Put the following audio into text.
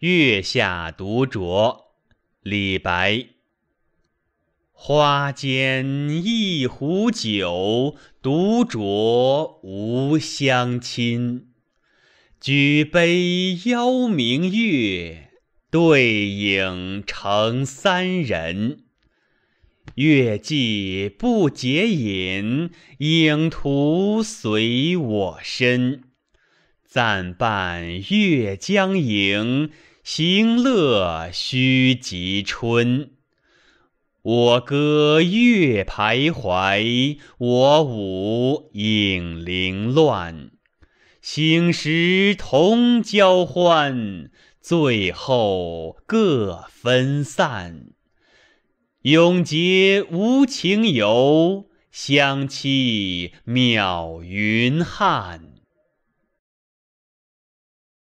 月下独酌，李白。花间一壶酒，独酌无相亲。举杯邀明月，对影成三人。月既不解饮，影徒随我身。暂伴月将影。行乐须及春。我歌月徘徊，我舞影零乱。醒时同交欢，醉后各分散。永结无情游，相期邈云汉。